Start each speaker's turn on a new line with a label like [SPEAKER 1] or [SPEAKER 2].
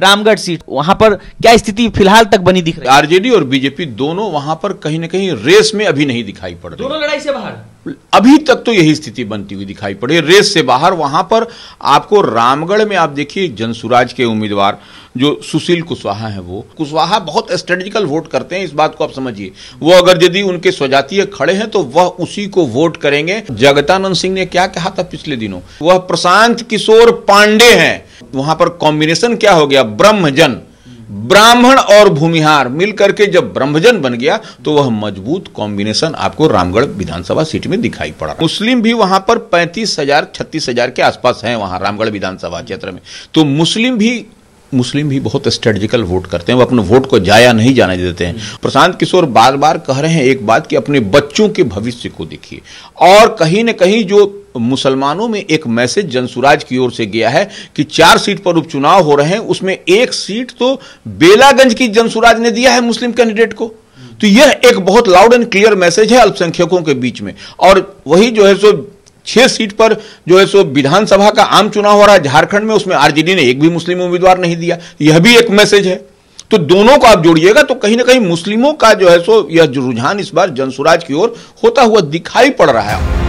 [SPEAKER 1] Ramgarh seat वहां पर क्या स्थिति फिलहाल तक बनी दिख रही है आरजेडी और बीजेपी दोनों वहां पर कहीं ना कहीं रेस में अभी नहीं दिखाई पड़ रही दोनों
[SPEAKER 2] लड़ाई से बाहर
[SPEAKER 1] अभी तक तो यही स्थिति बनती हुई दिखाई पड़ी रेस से बाहर वहां पर आपको रामगढ़ में आप देखिए जनसुराज के उम्मीदवार जो सुशील कुशवाहा है वो कुशवाहा बहुत स्ट्रेटेजिकल वोट करते हैं इस बात को आप समझिए वो अगर यदि उनके स्वजातीय खड़े हैं तो वह उसी को वोट करेंगे जगतानंद सिंह ने क्या कहा था पिछले दिनों वह प्रशांत किशोर पांडे हैं वहां पर कॉम्बिनेशन क्या हो गया ब्रह्मजन ब्राह्मण और भूमिहार मिलकर के जब ब्रह्मजन बन गया तो वह मजबूत कॉम्बिनेशन आपको रामगढ़ विधानसभा सीट में दिखाई पड़ा मुस्लिम भी वहां पर पैंतीस हजार छत्तीस हजार के आसपास हैं वहां रामगढ़ विधानसभा क्षेत्र में तो मुस्लिम भी मुस्लिम भी बहुत स्ट्रेटजिकल वोट करते हैं वो अपने वोट को जाया नहीं जाने देते हैं प्रशांत किशोर बार बार कह रहे हैं एक बात कि अपने बच्चों के भविष्य को देखिए और कहीं ना कहीं जो मुसलमानों में एक मैसेज जनसुराज की ओर से गया है कि चार सीट पर उपचुनाव हो रहे हैं उसमें एक सीट तो बेलागंज की जनसुराज ने दिया है मुस्लिम कैंडिडेट को तो यह एक बहुत लाउड एंड क्लियर मैसेज है अल्पसंख्यकों के बीच में और वही जो है सो छह सीट पर जो है सो विधानसभा का आम चुनाव हो रहा है झारखंड में उसमें आरजेडी ने एक भी मुस्लिम उम्मीदवार नहीं दिया यह भी एक मैसेज है तो दोनों को आप जोड़िएगा तो कहीं ना कहीं मुस्लिमों का जो है सो यह रुझान इस बार जनसुराज की ओर होता हुआ दिखाई पड़ रहा है